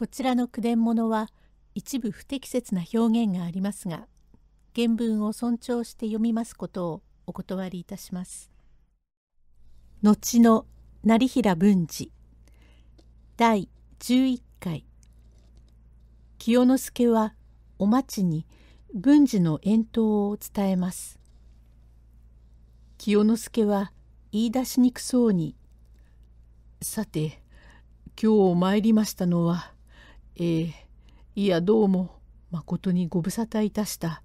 こちらの句伝物は一部不適切な表現がありますが原文を尊重して読みますことをお断りいたします。後の成平文治第11回清之助はお町に文治の遠投を伝えます。清之助は言い出しにくそうに「さて今日参りましたのはええ、いやどうも、まことにご無沙汰いたした。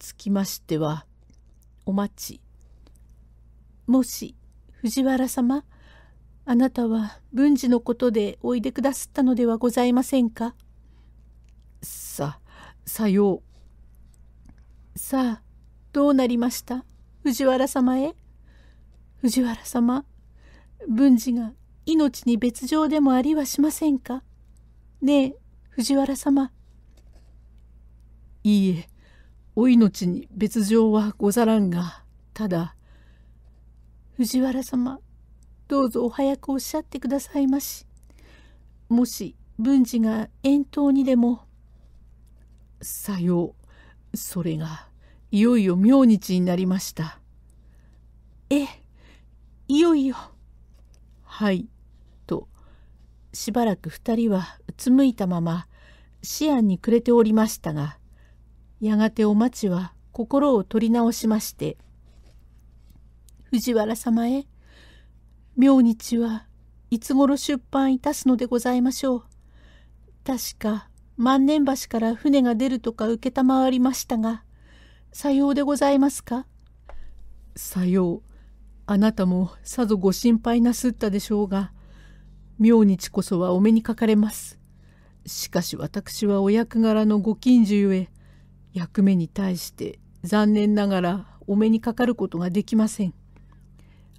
つきましては、お待ち。もし、藤原様、あなたは文治のことでおいでくだすったのではございませんかさ、さよう。さあ、どうなりました藤原様へ。藤原様、文治が命に別状でもありはしませんかねえ、藤原様いいえお命に別状はござらんがただ藤原様どうぞお早くおっしゃってくださいましもし文治が遠島にでもさようそれがいよいよ明日になりましたええいよいよはいしばらく二人はうつむいたまま思案に暮れておりましたがやがておまちは心を取り直しまして「藤原様へ明日はいつ頃出版いたすのでございましょう」確か万年橋から船が出るとか承りましたがさようでございますかさようあなたもさぞご心配なすったでしょうが明日こそはお目にかかれます。しかし私はお役柄のご近所ゆえ、役目に対して残念ながらお目にかかることができません。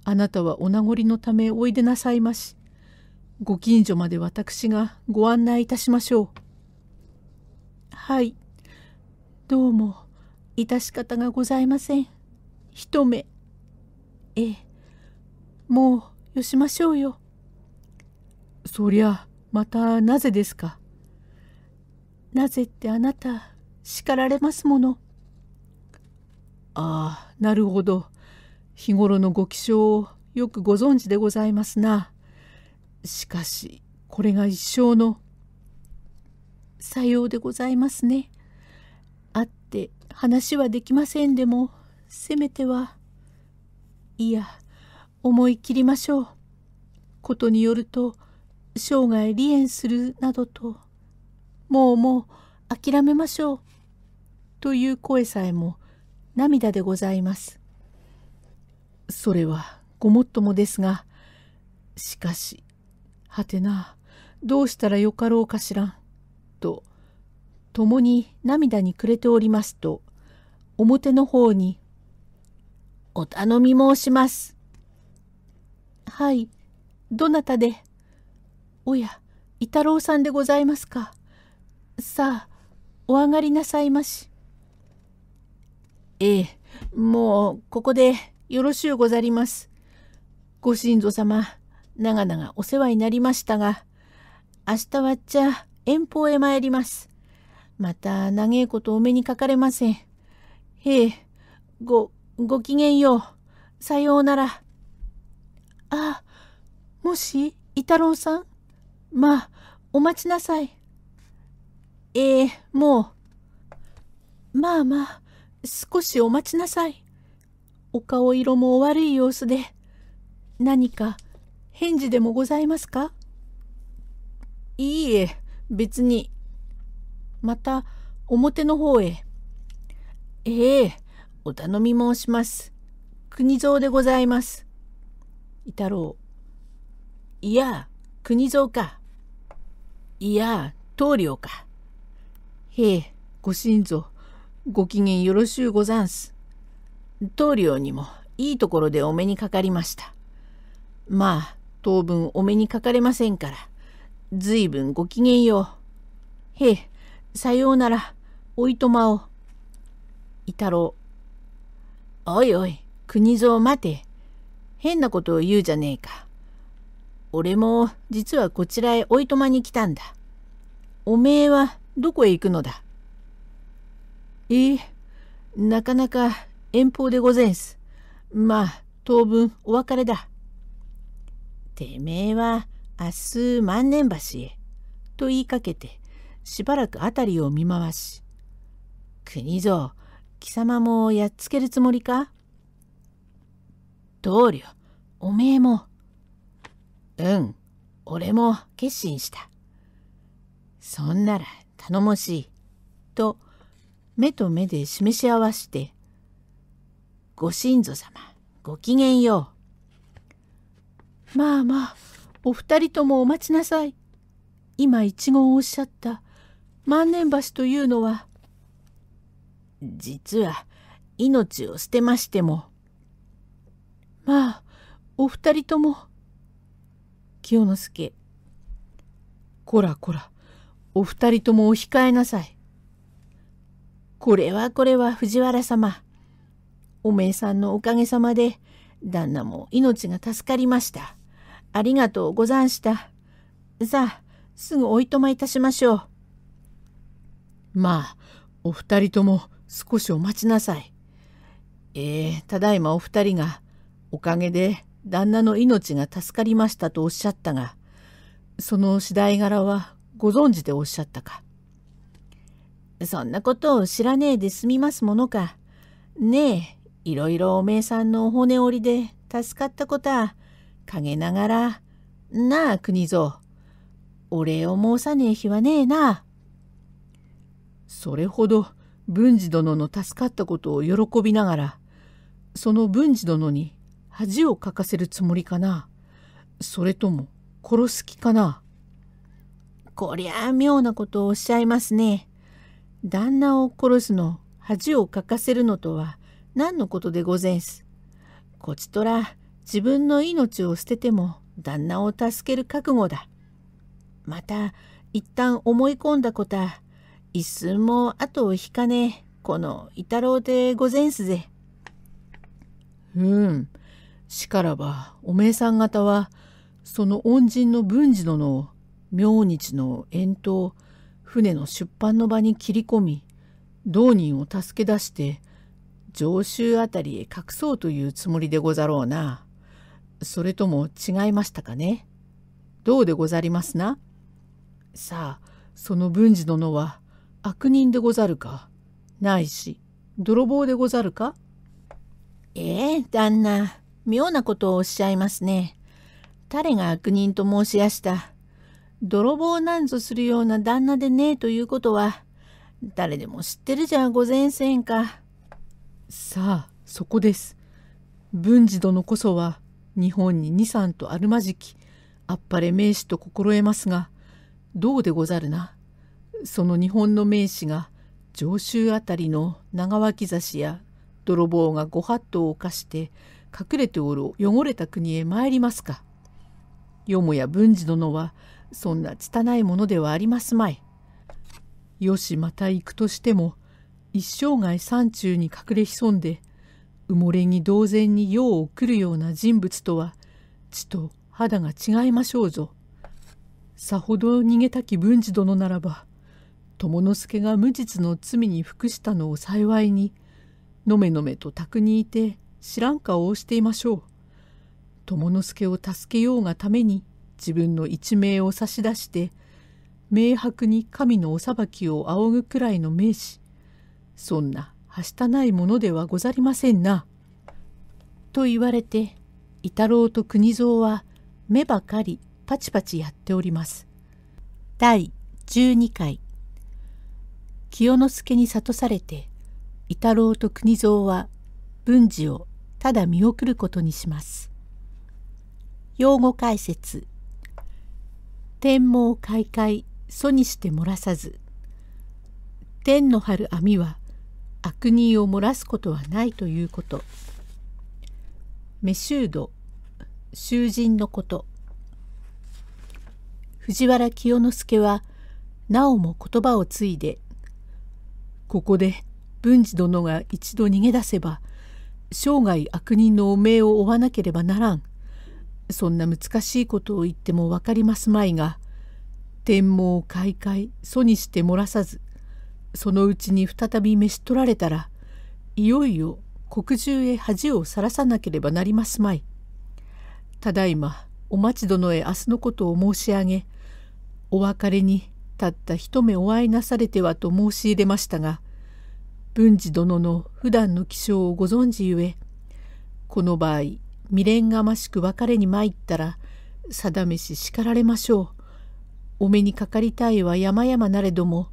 あなたはお名残のためおいでなさいまし。ご近所まで私がご案内いたしましょう。はい。どうも、致し方がございません。一目。ええ。もう、よしましょうよ。そりゃまたなぜですか。なぜってあなた叱られますもの。ああなるほど日頃のご気性をよくご存知でございますな。しかしこれが一生の。さようでございますね。会って話はできませんでもせめてはいや思い切りましょう。ことによると生涯離縁するなどと、もうもう諦めましょう、という声さえも涙でございます。それはごもっともですが、しかし、はてな、どうしたらよかろうかしらん、と、共に涙に暮れておりますと、表の方に、お頼み申します。はい、どなたで、おや、伊太郎さんでございますか。さあ、お上がりなさいまし。ええ、もう、ここでよろしゅうござります。ご神祖様、長々お世話になりましたが、明日はっちゃ遠方へ参ります。また、長えことお目にかかれません。へえ、ご、ごきげんよう。さようなら。ああ、もし、伊太郎さんまあ、お待ちなさい。ええー、もう。まあまあ、少しお待ちなさい。お顔色も悪い様子で。何か返事でもございますかいいえ、別に。また、表の方へ。ええ、お頼み申します。国蔵でございます。いたろう。いや、国蔵か。いや、棟梁か。へえ、ご心臓、ご機嫌よろしゅうござんす。棟梁にもいいところでお目にかかりました。まあ、当分お目にかかれませんから、ずいぶんごきげんよう。へえ、さようなら、おいとまを。いたろう。おいおい、国蔵待て。変なことを言うじゃねえか。俺も実はこちらへおいとまに来たんだ。おめえはどこへ行くのだええ、なかなか遠方でごぜんす。まあ、当分お別れだ。てめえは明日万年橋へ。と言いかけて、しばらく辺りを見回し。国蔵、貴様もやっつけるつもりか棟梁、おめえもうん、俺も決心した。そんなら頼もしい。と、目と目で示し合わして、ご神祖様、ごきげんよう。まあまあ、お二人ともお待ちなさい。今一言おっしゃった万年橋というのは、実は命を捨てましても。まあ、お二人とも清之助。こらこら、お二人ともお控えなさい。これはこれは藤原様。おめえさんのおかげさまで、旦那も命が助かりました。ありがとうござんした。さあ、すぐおいとまいたしましょう。まあ、お二人とも少しお待ちなさい。ええー、ただいまお二人が、おかげで旦那の命が助かりましたとおっしゃったが、その次第柄はご存知でおっしゃったか。そんなことを知らねえで済みますものか。ねえ、いろいろおめえさんのお骨折りで助かったことは、陰ながら、なあ、国蔵。お礼を申さねえ日はねえな。それほど文治殿の助かったことを喜びながら、その文治殿に恥をかかせるつもりかなそれとも殺す気かなこりゃあ妙なことをおっしゃいますね。旦那を殺すの恥をかかせるのとは何のことでござんす。こちとら自分の命を捨てても旦那を助ける覚悟だ。また一旦思い込んだこと一寸も後を引かねえこの伊太郎でござんすぜ。うん。しからばおめえさん方はその恩人の文治殿を明日の遠島船の出版の場に切り込み道人を助け出して上州あたりへ隠そうというつもりでござろうな。それとも違いましたかね。どうでござりますな。さあその文治殿は悪人でござるかないし泥棒でござるかええ旦那妙なことをおっしゃいますね。誰が悪人と申しやした。泥棒なんぞするような旦那でねえということは、誰でも知ってるじゃごぜんせんか。さあ、そこです。文治殿こそは、日本に二三とあるまじき、あっぱれ名士と心得ますが、どうでござるな。その日本の名士が、上州あたりの長脇差しや泥棒がご法度を犯して、隠れておる汚れた国へ参りますか。よもや文治殿はそんな拙いものではありますまい。よしまた行くとしても一生涯山中に隠れ潜んで埋もれに同然に世を送るような人物とは血と肌が違いましょうぞ。さほど逃げたき文治殿ならば友之助が無実の罪に服したのを幸いにのめのめと宅にいて知らん顔をしていましょう。友之助を助けようがために自分の一命を差し出して、明白に神のお裁きを仰ぐくらいの名士、そんなはしたないものではござりませんな。と言われて、伊太郎と国蔵は目ばかりパチパチやっております。第十二回清之助に諭されて伊太郎と国蔵は文字をただ見送ることにします。用語解説天網開会祖にして漏らさず天の張る網は悪人を漏らすことはないということメシュード囚人のこと藤原清之助はなおも言葉を継いで「ここで文治殿が一度逃げ出せば「生涯悪人の汚名を負わなければならん。そんな難しいことを言っても分かりますまいが、天網開会、祖にして漏らさず、そのうちに再び召し取られたら、いよいよ国中へ恥をさらさなければなりますまい。ただいま、お待ち殿へ明日のことを申し上げ、お別れにたった一目お会いなされてはと申し入れましたが、文治殿の普段の気性をご存知ゆえこの場合未練がましく別れに参ったら定めし叱られましょうお目にかかりたいは山々なれども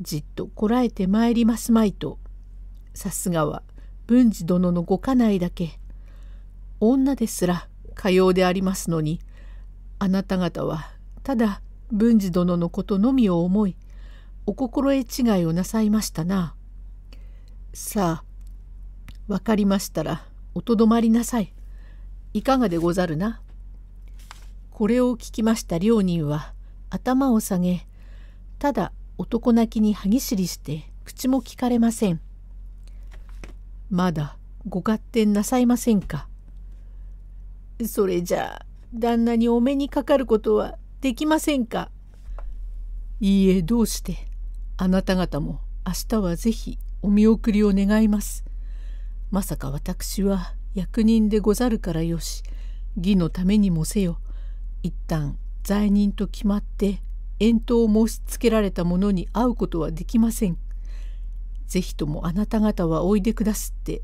じっとこらえてまいりますまいとさすがは文治殿のご家内だけ女ですらかようでありますのにあなた方はただ文治殿のことのみを思いお心得違いをなさいましたな。さあ、わかりましたら、おとどまりなさい。いかがでござるな。これを聞きました両人は、頭を下げ、ただ男泣きに歯ぎしりして、口も聞かれません。まだご勝手なさいませんか。それじゃあ、旦那にお目にかかることはできませんか。いいえ、どうして、あなた方も明日はぜひお見送りを願います。まさか私は役人でござるからよし、義のためにもせよ、一旦罪人と決まって遠投を申しつけられた者に会うことはできません。ぜひともあなた方はおいでくだすって、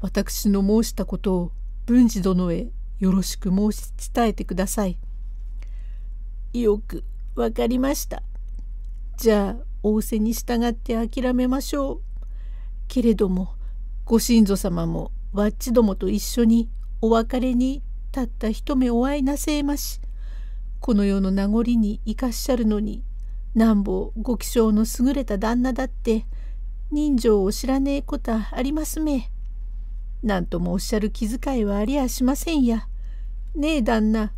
私の申したことを文治殿へよろしく申し伝えてください。よくわかりました。じゃあ仰せに従って諦めましょう。けれどもご神祖様もわっちどもと一緒にお別れにたった一目お会いなせえましこの世の名残に生かしゃるのになんぼご気性の優れた旦那だって人情を知らねえことはありますめ。何ともおっしゃる気遣いはありゃしませんや。ねえ旦那。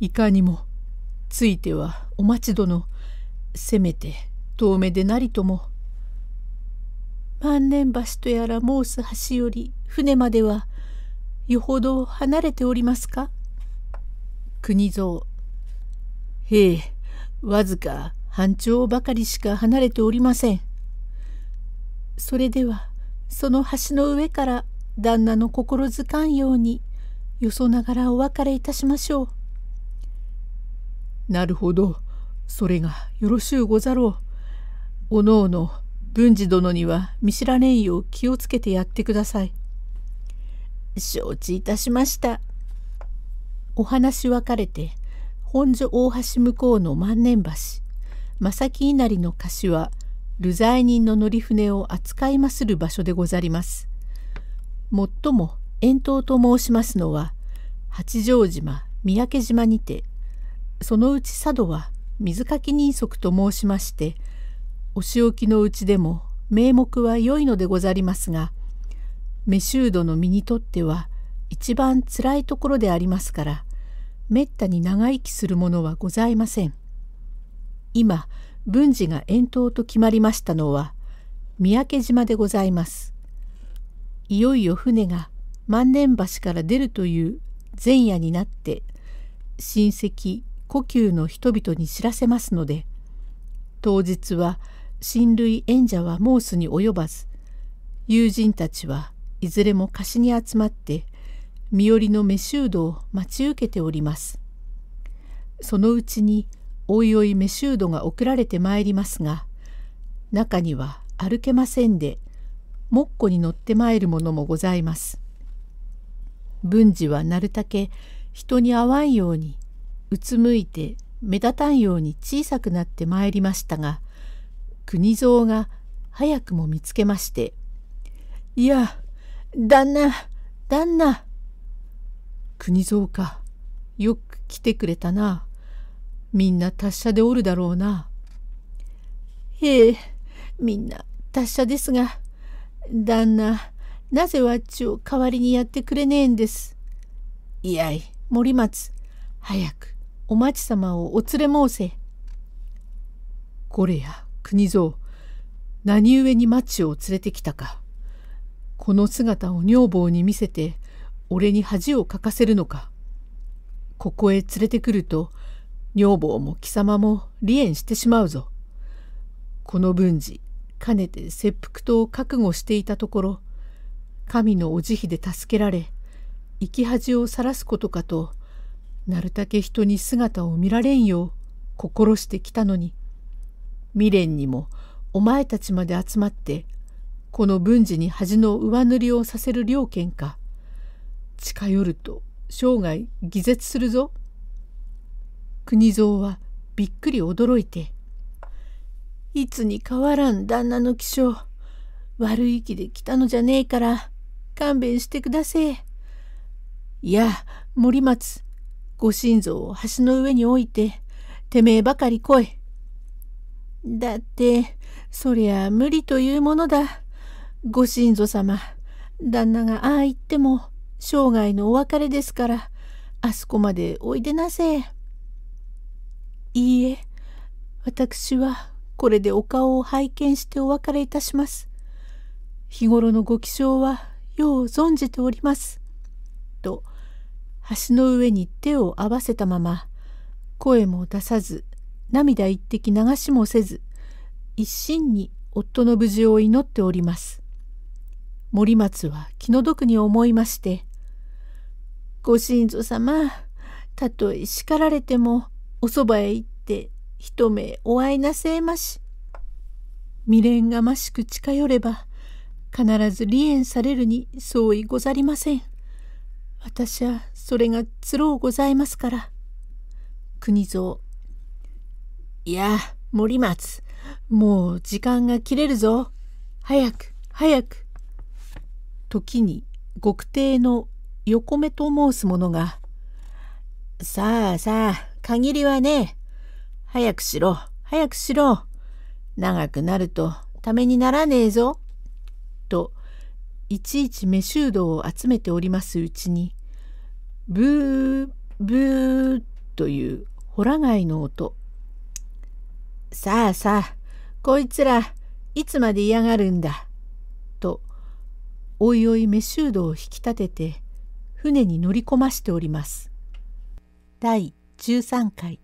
いかにも、ついてはお待ち殿、せめて遠目でなりとも万年橋とやら申す橋より船まではよほど離れておりますか国蔵へえわずか半丁ばかりしか離れておりませんそれではその橋の上から旦那の心づかんようによそながらお別れいたしましょうなるほどそれがよろしゅうござろうおのおの文治殿には見知られんよう気をつけてやってください。承知いたしました。お話分かれて本所大橋向こうの万年橋正木稲荷の菓子は、流罪人の乗り船を扱いまする場所でござります。もっとも遠島と申しますのは八丈島三宅島にてそのうち佐渡は水かき人足と申しましてお仕置きのうちでも名目は良いのでござりますがメシュードの身にとっては一番つらいところでありますからめったに長生きするものはございません。今文治が遠投と決まりましたのは三宅島でございます。いよいよ船が万年橋から出るという前夜になって親戚故宮の人々に知らせますので当日は親類縁者はモースに及ばず友人たちはいずれも貸しに集まって身寄りのメシュードを待ち受けております。そのうちにおいおいメシュードが送られてまいりますが中には歩けませんでもっこに乗ってまいるものもございます。文治はなるたけ人に会わんようにうつむいて目立たんように小さくなってまいりましたが国蔵が早くも見つけまして「いや旦那旦那国蔵かよく来てくれたなみんな達者でおるだろうな」へえみんな達者ですが旦那なぜわっちを代わりにやってくれねえんです。いやい森松早くお待ち様をお連れ申せ。これや国蔵何故に町を連れてきたかこの姿を女房に見せて俺に恥をかかせるのかここへ連れてくると女房も貴様も離縁してしまうぞこの文事かねて切腹とを覚悟していたところ神のお慈悲で助けられ生き恥をさらすことかとなるたけ人に姿を見られんよう心してきたのに。未練にもお前たちまで集まってこの文治に恥の上塗りをさせる良権か近寄ると生涯偽絶するぞ。国蔵はびっくり驚いて「いつに変わらん旦那の気性悪い気で来たのじゃねえから勘弁してくだせえ」「いや森松ご心臓を橋の上に置いててめえばかり来い」だって、そりゃ無理というものだ。ご神祖様、旦那がああ言っても、生涯のお別れですから、あそこまでおいでなせ。いいえ、私はこれでお顔を拝見してお別れいたします。日頃のご気性はよう存じております。と、橋の上に手を合わせたまま、声も出さず、涙一滴流しもせず一心に夫の無事を祈っております。森松は気の毒に思いまして「ご神祖様たとえ叱られてもおそばへ行って一目お会いなせえまし」未練がましく近寄れば必ず離縁されるに相違ござりません。私はそれがつろうございますから。国蔵いや、森松、もう時間が切れるぞ。早く、早く。時に、極低の横目と申す者が、さあさあ、限りはね早くしろ、早くしろ。長くなると、ためにならねえぞ。と、いちいち目修道を集めておりますうちに、ブー、ブーというホラ貝の音。さあさあ、こいつら、いつまで嫌がるんだ。と、おいおいメシュードを引き立てて、船に乗り込ましております。第13回。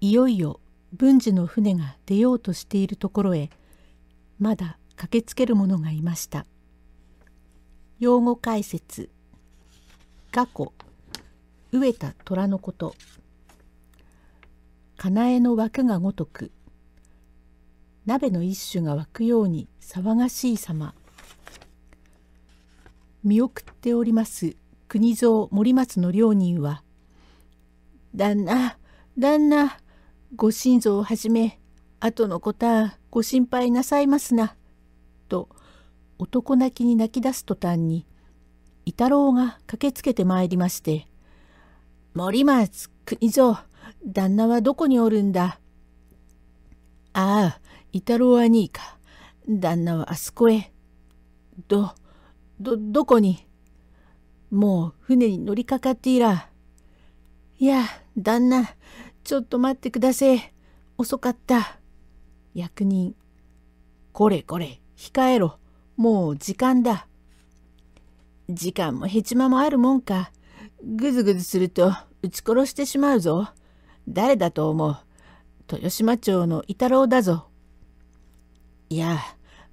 いよいよ文治の船が出ようとしているところへ、まだ駆けつける者がいました。用語解説。過去、飢えた虎のこと。かなえの枠がごとく鍋の一種が湧くように騒がしい様見送っております国蔵森松の両人は「旦那旦那ご心臓をはじめ後のことはご心配なさいますな」と男泣きに泣き出す途端に伊太郎が駆けつけてまいりまして「森松国蔵旦那はどこにおるんだああ、イタロウ兄か。旦那はあそこへ。ど、ど、どこにもう船に乗りかかっていら。いや、旦那、ちょっと待ってくだせえ。遅かった。役人。これこれ、控えろ。もう時間だ。時間もヘチマもあるもんか。ぐずぐずすると撃ち殺してしまうぞ。誰だと思う豊島町の伊太郎だぞ。いや、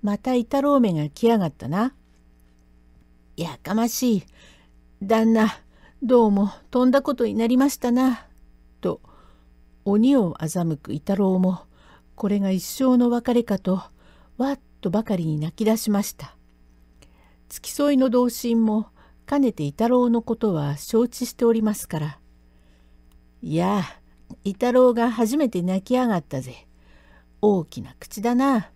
また伊太郎めが来やがったな。やかましい。旦那、どうもとんだことになりましたな。と、鬼を欺く伊太郎も、これが一生の別れかと、わっとばかりに泣き出しました。付き添いの同心も、かねて伊太郎のことは承知しておりますから。いやあ、伊太郎が初めて泣きやがったぜ。大きな口だな。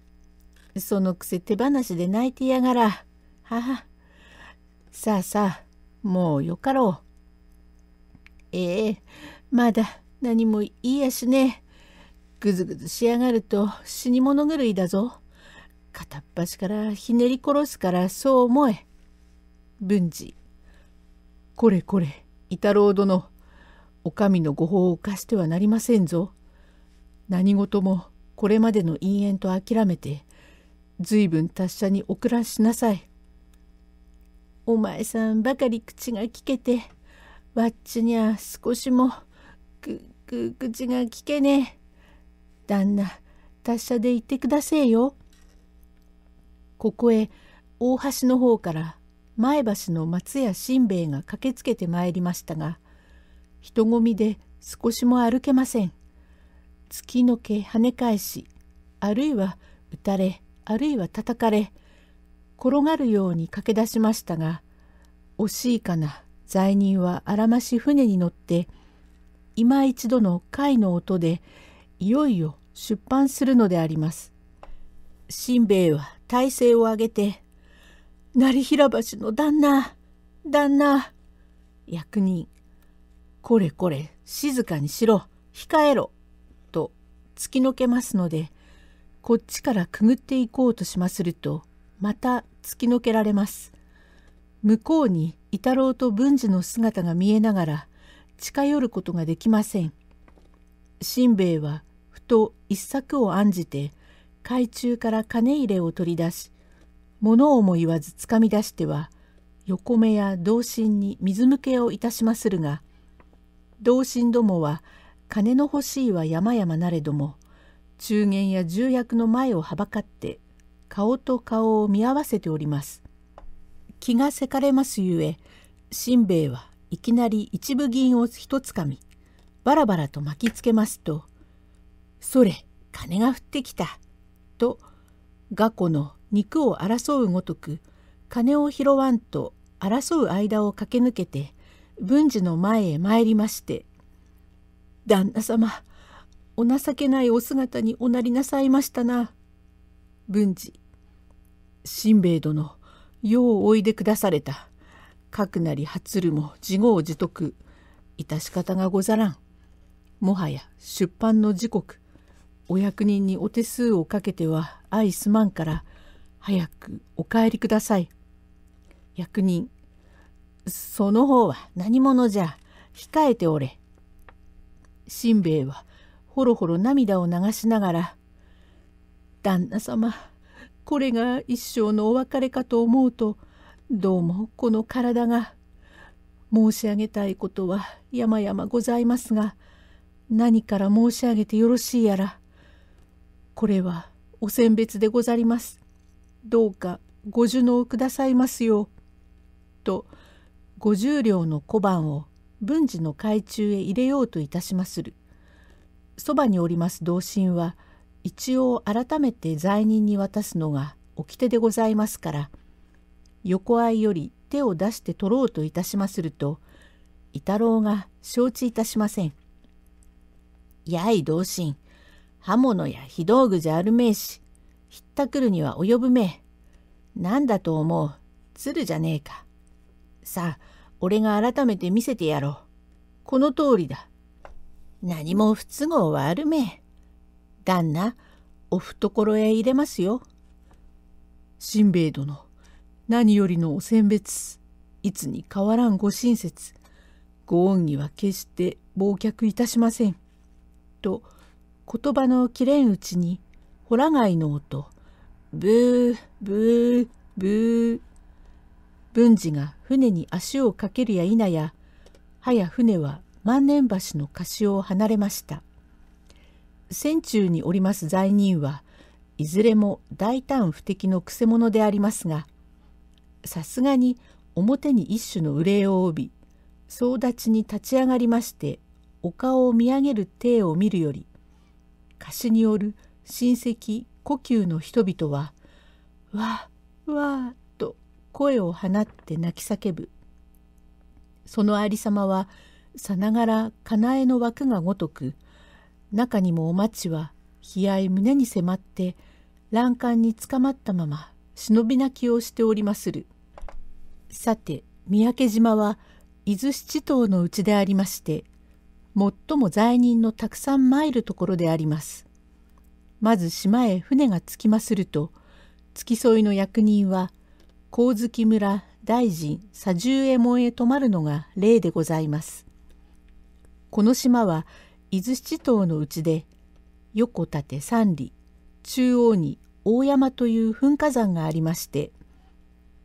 そのくせ手放しで泣いてやがら。はは。さあさあ、もうよかろう。ええ、まだ何も言いやしねえ。ぐずぐずしやがると死に物狂いだぞ。片っ端からひねり殺すからそう思え。文治。これこれ、伊太郎殿。お上の御法を犯してはなりませんぞ。何事もこれまでの因縁と諦めて、随分達者にお暮らしなさい。お前さんばかり口が利けて、わっちには少しも、く、く、口が利けねえ。旦那、達者で言ってくだせえよ。ここへ、大橋の方から、前橋の松屋新兵衛が駆けつけてまいりましたが、人混みで少しも歩けません。月の毛跳ね返し、あるいは打たれ、あるいは叩かれ、転がるように駆け出しましたが、惜しいかな罪人はあらまし船に乗って、今一度の貝の音で、いよいよ出版するのであります。しんべヱは体勢を上げて、成平橋の旦那、旦那、役人、これこれ静かにしろ控えろ」と突き抜けますのでこっちからくぐっていこうとしまするとまた突き抜けられます。向こうに伊太郎と文治の姿が見えながら近寄ることができません。しんべヱはふと一策を案じて海中から金入れを取り出し物をも言わずつかみ出しては横目や同心に水向けをいたしまするが同心どもは金の欲しいは山々なれども中間や重役の前をはばかって顔と顔を見合わせております。気がせかれますゆえしんべヱはいきなり一部銀をとつかみバラバラと巻きつけますと「それ金が降ってきた」とガコの肉を争うごとく金を拾わんと争う間を駆け抜けて文治の前へ参りまして「旦那様お情けないお姿におなりなさいましたな」文治「新兵衛殿ようおいでくだされた」「かくなりはるも自業自得致し方がござらん」もはや出版の時刻お役人にお手数をかけては相すまんから早くお帰りください。役人その方は何者じゃ控えておれ。しんべヱはほろほろ涙を流しながら「旦那様これが一生のお別れかと思うとどうもこの体が申し上げたいことは山々ございますが何から申し上げてよろしいやらこれはお選別でござります。どうかご受納くださいますよと五十両の小判を文治の海中へ入れようといたしまする。そばにおります同心は一応改めて罪人に渡すのが掟でございますから横合いより手を出して取ろうといたしますると伊太郎が承知いたしません。やい同心刃物や非道具じゃあるめえしひったくるには及ぶめえ。なんだと思う鶴じゃねえか。さあ俺が改めて見せてやろう。この通りだ。何も不都合はあるめ旦那、お懐へ入れますよ。しんべヱ殿、何よりのお選別、いつに変わらんご親切、ご恩義は決して忘却いたしません。と、言葉の切れんうちに、ほら貝の音、ブー、ブー、ブー、文治が船に足をかけるや否や、はや船は万年橋の柏を離れました。船中におります罪人はいずれも大胆不敵のくせ者でありますが、さすがに表に一種の憂いを帯び、総立ちに立ち上がりまして、お顔を見上げる体を見るより、貸しによる親戚、故宮の人々は、わあ、わあ声を放って泣き叫ぶ。そのありさまは、さながらかなえの枠がごとく、中にもおまちは、悲哀胸に迫って、欄干につかまったまま、忍び泣きをしておりまする。さて、三宅島は、伊豆七島のうちでありまして、最も罪人のたくさん参るところであります。まず島へ船が着きますると、付き添いの役人は光月村大臣左十衛門へ泊まるのが例でございます。この島は伊豆七島のうちで横立三里中央に大山という噴火山がありまして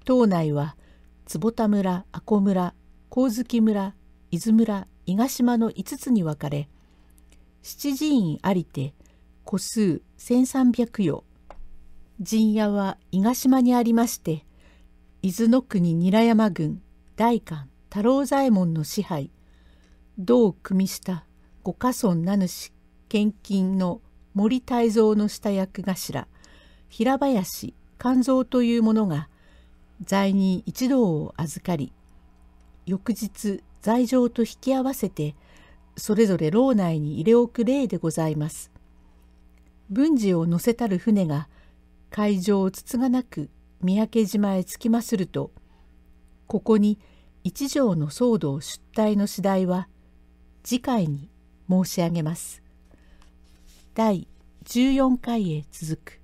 島内は坪田村阿古村光月村伊豆村伊賀島の5つに分かれ七寺院ありて個数1,300余陣屋は伊賀島にありまして伊豆の国韮山郡代官太郎左衛門の支配同組下五家村名主献金の森泰蔵の下役頭平林勘蔵という者が罪人一同を預かり翌日罪状と引き合わせてそれぞれ牢内に入れ置く例でございます。文治を載せたる船が海上をつつがなく三宅島へ着きまするとここに一条の騒動出退の次第は次回に申し上げます。第14回へ続く